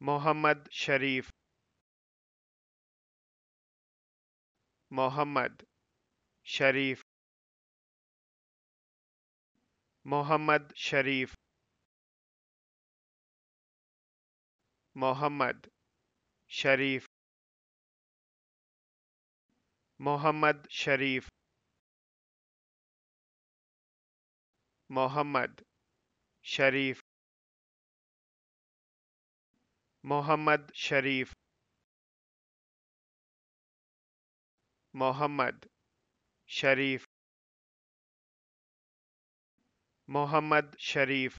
Mohammad Sharif Mohammad Sharif Mohammad Sharif Mohammad Sharif Mohammad Sharif Mohammad Sharif Muhammad Sharif Muhammad Sharif Muhammad Sharif